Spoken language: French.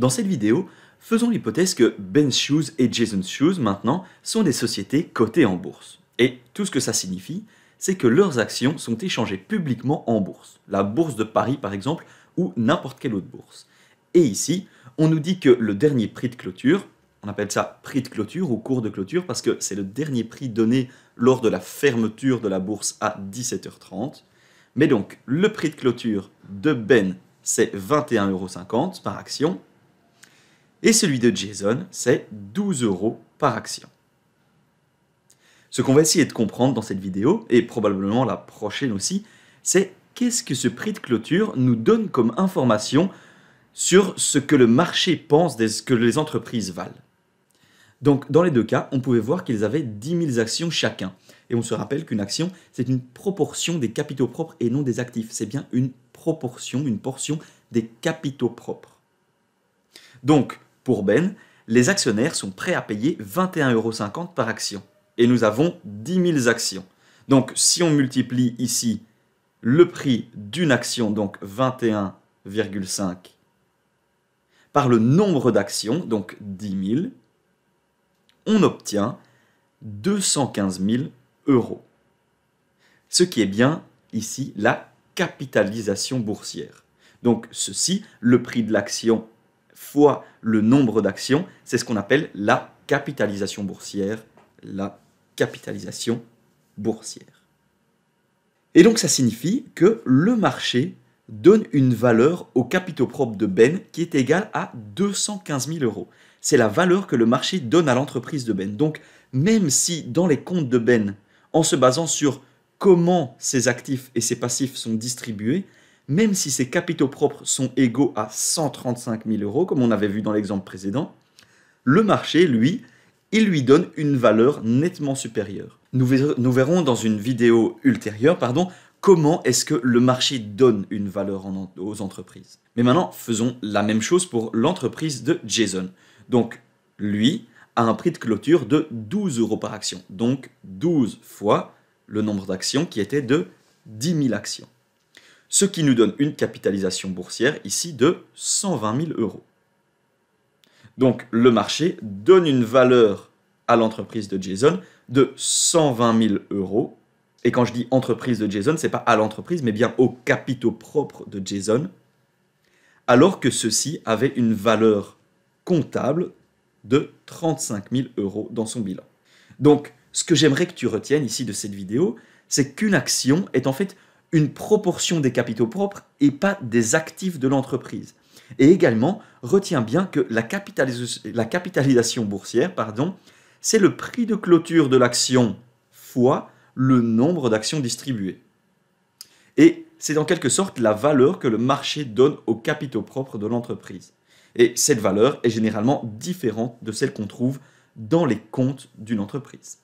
Dans cette vidéo, faisons l'hypothèse que Ben Shoes et Jason Shoes maintenant sont des sociétés cotées en bourse. Et tout ce que ça signifie, c'est que leurs actions sont échangées publiquement en bourse, la bourse de Paris par exemple, ou n'importe quelle autre bourse. Et ici, on nous dit que le dernier prix de clôture, on appelle ça prix de clôture ou cours de clôture parce que c'est le dernier prix donné lors de la fermeture de la bourse à 17h30. Mais donc, le prix de clôture de Ben, c'est 21,50€ par action, et celui de Jason, c'est 12 euros par action. Ce qu'on va essayer de comprendre dans cette vidéo, et probablement la prochaine aussi, c'est qu'est-ce que ce prix de clôture nous donne comme information sur ce que le marché pense de ce que les entreprises valent. Donc dans les deux cas, on pouvait voir qu'ils avaient 10 000 actions chacun. Et on se rappelle qu'une action, c'est une proportion des capitaux propres et non des actifs. C'est bien une proportion, une portion des capitaux propres. Donc, pour ben, les actionnaires sont prêts à payer 21,50€ par action. Et nous avons 10 000 actions. Donc si on multiplie ici le prix d'une action, donc 21,5, par le nombre d'actions, donc 10 000, on obtient 215 000 euros. Ce qui est bien ici la capitalisation boursière. Donc ceci, le prix de l'action fois le nombre d'actions. C'est ce qu'on appelle la capitalisation boursière. La capitalisation boursière. Et donc ça signifie que le marché donne une valeur aux capitaux propres de Ben qui est égale à 215 000 euros. C'est la valeur que le marché donne à l'entreprise de Ben. Donc même si dans les comptes de Ben, en se basant sur comment ses actifs et ses passifs sont distribués, même si ses capitaux propres sont égaux à 135 000 euros, comme on avait vu dans l'exemple précédent, le marché, lui, il lui donne une valeur nettement supérieure. Nous, verrons dans une vidéo ultérieure pardon, comment est-ce que le marché donne une valeur aux entreprises. Mais maintenant, faisons la même chose pour l'entreprise de Jason. Donc, lui a un prix de clôture de 12 euros par action, donc 12 fois le nombre d'actions qui était de 10 000 actions ce qui nous donne une capitalisation boursière ici de 120 000 euros. Donc le marché donne une valeur à l'entreprise de Jason de 120 000 euros. Et quand je dis entreprise de Jason, n'est pas à l'entreprise, mais bien aux capitaux propres de Jason, alors que ceux-ci avaient une valeur comptable de 35 000 euros dans son bilan. Donc, ce que j'aimerais que tu retiennes ici de cette vidéo, c'est qu'une action est en fait une proportion des capitaux propres et pas des actifs de l'entreprise. Et également, retiens bien que la, capitalisation boursière, pardon, c'est le prix de clôture de l'action fois le nombre d'actions distribuées. Et c'est en quelque sorte la valeur que le marché donne aux capitaux propres de l'entreprise. Et cette valeur est généralement différente de celle qu'on trouve dans les comptes d'une entreprise.